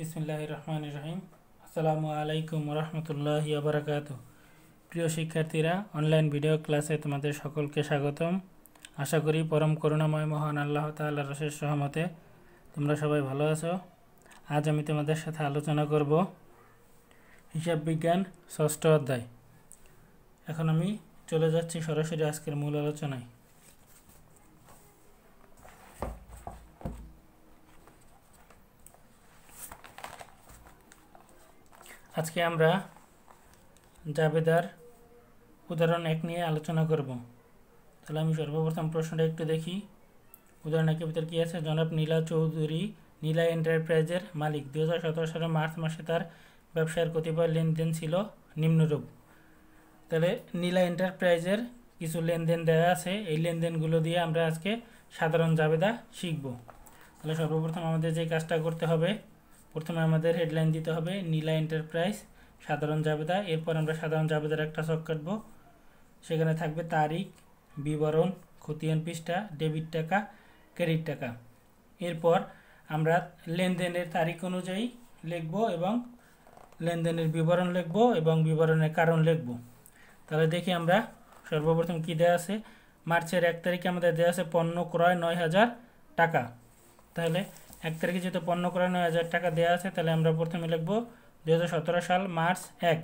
বিসমিল্লাহ রহমান রহিম আসসালামু আলাইকুম রহমতুল্লাহ আবরাকাত প্রিয় শিক্ষার্থীরা অনলাইন ভিডিও ক্লাসে তোমাদের সকলকে স্বাগতম আশা করি পরম করুণাময় মহান আল্লাহ তাল্লা রসের সহমতে তোমরা সবাই ভালো আছো আজ আমি তোমাদের সাথে আলোচনা করব হিসাব বিজ্ঞান ষষ্ঠ অধ্যায় এখন আমি চলে যাচ্ছি সরাসরি আজকের মূল আলোচনায় আজকে আমরা জাবেদার উদাহরণ এক নিয়ে আলোচনা করব তাহলে আমি সর্বপ্রথম প্রশ্নটা একটু দেখি উদাহরণ একের ভিতরে কী আছে জনাব নীলা চৌধুরী নীলা এন্টারপ্রাইজের মালিক দু সালের মার্চ মাসে তার ব্যবসার কতিপয় লেনদেন ছিল নিম্নরূপ তাহলে নীলা এন্টারপ্রাইজের কিছু লেনদেন দেওয়া আছে এই লেনদেনগুলো দিয়ে আমরা আজকে সাধারণ জাবেদা শিখব তাহলে সর্বপ্রথম আমাদের যে কাজটা করতে হবে প্রথমে আমাদের হেডলাইন দিতে হবে নীলা এন্টারপ্রাইজ সাধারণ জাবেদা এরপর আমরা সাধারণ জাবেদার একটা চক কাটব সেখানে থাকবে তারিখ বিবরণ খতিয়ান পৃষ্ঠা ডেবিট টাকা ক্রেডিট টাকা এরপর আমরা লেনদেনের তারিখ অনুযায়ী লিখব এবং লেনদেনের বিবরণ লিখব এবং বিবরণের কারণ লিখব তাহলে দেখি আমরা সর্বপ্রথম কী দেওয়া আছে মার্চের এক তারিখে আমাদের দেওয়া আছে পণ্য ক্রয় নয় হাজার টাকা তাহলে এক তারিখে যেহেতু পণ্য ক্রয় নয় হাজার টাকা দেওয়া আছে তাহলে আমরা প্রথমে লিখব দু সাল মার্চ এক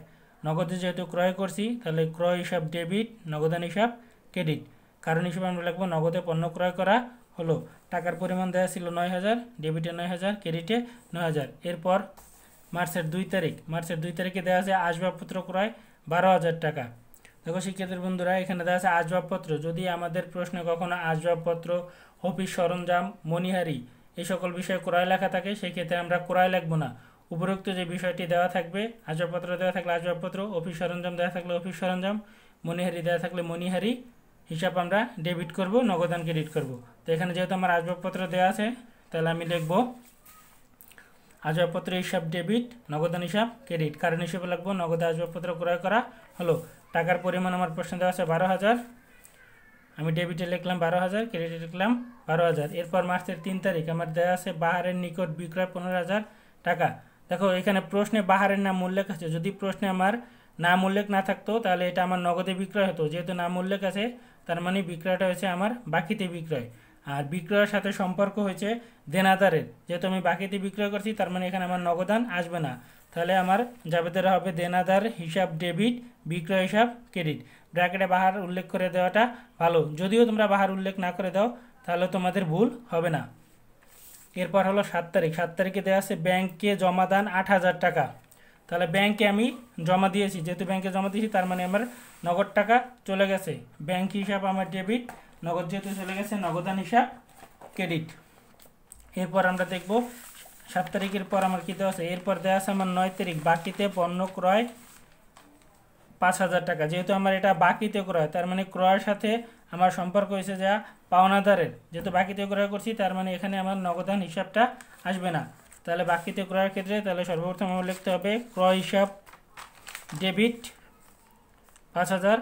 নগদে যেহেতু ক্রয় করছি তাহলে ক্রয় হিসাব ডেবিট নগদান হিসাব ক্রেডিট কারণ হিসেবে আমরা লিখবো নগদে পণ্য ক্রয় করা হলো টাকার পরিমাণ দেওয়া ছিল নয় হাজার ডেবিটে নয় হাজার ক্রেডিটে নয় হাজার এরপর মার্চের দুই তারিখ মার্চের দুই তারিখে দেওয়া আছে আসবাবপত্র ক্রয় বারো হাজার টাকা দেখো শিক্ষার্থীর বন্ধুরা এখানে দেওয়া আছে আসবাবপত্র যদি আমাদের প্রশ্নে কখনো আসবাবপত্র অফিস সরঞ্জাম মণিহারি এই সকল বিষয়ে ক্রয় লেখা থাকে সেই ক্ষেত্রে আমরা ক্রয় লিখব না উপরোক্ত যে বিষয়টি দেওয়া থাকবে আসবাবপত্র দেওয়া থাকলে আসবাবপত্র অফিস সরঞ্জাম দেওয়া থাকলে অফিস সরঞ্জাম মনিহারি দেওয়া থাকলে মনিহারি হিসাব আমরা ডেবিট করব নগদান ক্রেডিট করব তো এখানে যেহেতু আমার আসবাবপত্র দেওয়া আছে তাহলে আমি লিখব আসবাবপত্র হিসাব ডেবিট নগদান হিসাব ক্রেডিট কারণ হিসেবে লাগবো নগদ আসবাবপত্র ক্রয় করা হলো টাকার পরিমাণ আমার প্রশ্ন দেওয়া আছে বারো হাজার আমি ডেবিটে লিখলাম বারো হাজার ক্রেডিটে লিখলাম বারো হাজার এরপর মার্চের তিন তারিখ আমার দেওয়া আছে বাহারের নিকট বিক্রয় পনেরো হাজার টাকা দেখো এখানে প্রশ্নে বাহারের নাম উল্লেখ আছে যদি প্রশ্নে আমার নাম উল্লেখ না থাকতো তাহলে এটা আমার নগদে বিক্রয় হতো যেহেতু নাম উল্লেখ আছে তার মানে বিক্রয়টা হয়েছে আমার বাকিতে বিক্রয় আর বিক্রয়ের সাথে সম্পর্ক হয়েছে দেনাদারের যেহেতু আমি বাকিতে বিক্রয় করছি তার মানে এখানে আমার নগদান আসবে না তাহলে আমার যাবে হবে দেনাদার হিসাব ডেবিট বিক্রয় হিসাব ক্রেডিট ব্র্যাকেটে বাহার উল্লেখ করে দেওয়াটা ভালো যদিও তোমরা বাহার উল্লেখ না করে দাও তাহলে তোমাদের ভুল হবে না এরপর হলো সাত তারিখ সাত তারিখে দেওয়া আছে ব্যাংকে জমা দান আট হাজার টাকা তাহলে ব্যাংকে আমি জমা দিয়েছি যেহেতু ব্যাংকে জমা দিয়েছি তার মানে আমার নগদ টাকা চলে গেছে ব্যাংক হিসাব আমার ডেবিট নগদ যেহেতু চলে গেছে নগদান হিসাব ক্রেডিট এরপর আমরা দেখব সাত তারিখের পর আমার কী দেওয়া আছে এরপর দেওয়া আছে আমার নয় তারিখ বাকিতে পণ্য ক্রয় পাঁচ হাজার টাকা যেহেতু আমার এটা বাকিতে ক্রয় তার মানে ক্রয়ের সাথে আমার সম্পর্ক হয়েছে যা পাওনাদারের যেহেতু বাকিতে ক্রয় করছি তার মানে এখানে আমার নগদান হিসাবটা আসবে না তাহলে বাকিতে ক্রয়ের ক্ষেত্রে তাহলে সর্বপ্রথম আমার লিখতে হবে ক্রয় হিসাব ডেবিট পাঁচ হাজার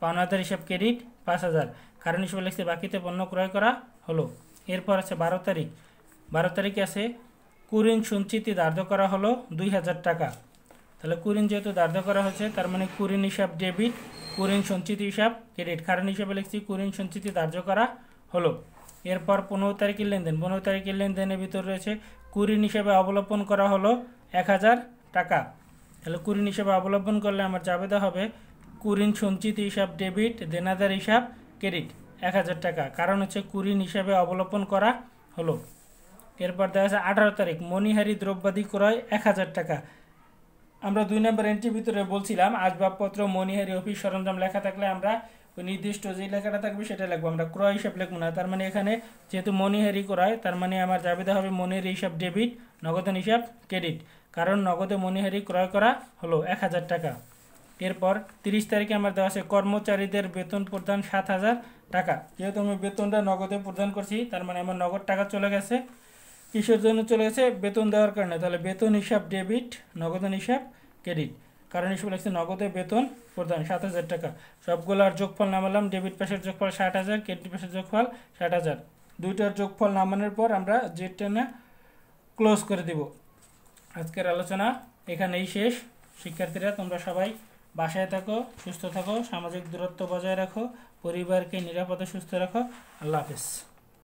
পাওনাদার হিসাব ক্রেডিট পাঁচ হাজার কারণ হিসেবে লিখছে বাকিতে পণ্য ক্রয় করা হলো এরপর আছে বারো তারিখ বারো তারিখে আছে কুরিং সঞ্চিতি ধার্য করা হলো দুই হাজার টাকা তাহলে কুরিন যেহেতু ধার্য করা হয়েছে তার মানে কুরিন হিসাব ডেবিট কুরিন সঞ্চিত হিসাব ক্রেডিট কারণ হিসাবে লিখছি কুরিন সঞ্চিতি ধার্য করা হলো এরপর পনেরো তারিখের লেনদেন পনেরো তারিখের লেনদেনের ভিতর রয়েছে কুরিন হিসাবে অবলম্বন করা হলো এক হাজার টাকা তাহলে কুরিন হিসাবে অবলম্বন করলে আমার জাবেদা হবে কুরিন সঞ্চিত হিসাব ডেবিট দেনাদার হিসাব ক্রেডিট এক হাজার টাকা কারণ হচ্ছে কুরিন হিসাবে অবলম্বন করা হলো এরপর দেখা যাচ্ছে আঠারো তারিখ মণিহারি দ্রব্যাদি ক্রয় এক হাজার টাকা আমরা দুই নম্বর এন্ট্রির ভিতরে বলছিলাম আসবাবপত্র মনিহারি অফিস সরঞ্জাম লেখা থাকলে আমরা ওই নির্দিষ্ট যে লেখাটা থাকবে সেটা লিখবো আমরা ক্রয় হিসাব লিখবো না তার মানে এখানে যেহেতু মনিহারি ক্রয় তার মানে আমার জাবেদা হবে মনিহারি হিসাব ডেবিট নগদন হিসাব ক্রেডিট কারণ নগদে মনিহারি ক্রয় করা হলো এক হাজার টাকা এরপর তিরিশ তারিখে আমার দেওয়া আছে কর্মচারীদের বেতন প্রদান সাত হাজার টাকা যেহেতু আমি বেতনটা নগদে প্রদান করছি তার মানে আমার নগদ টাকা চলে গেছে কিসের জন্য চলে গেছে বেতন দেওয়ার কারণে তাহলে বেতন হিসাব ডেবিট নগদন হিসাব ক্রেডিট কারণ হিসেবে লাগছে নগদে বেতন প্রদান সাত হাজার টাকা সবগুলোর যোগফল নামালাম ডেবিট পাশের যোগফল ষাট হাজার ক্রেডিট পাশের যোগফল ষাট হাজার দুইটার যোগফল নামানোর পর আমরা জেটটা না ক্লোজ করে দেব আজকের আলোচনা এখানেই শেষ শিক্ষার্থীরা তোমরা সবাই বাসায় থাকো সুস্থ থাকো সামাজিক দূরত্ব বজায় রাখো পরিবারকে নিরাপদে সুস্থ রাখো আল্লাহ হাফেজ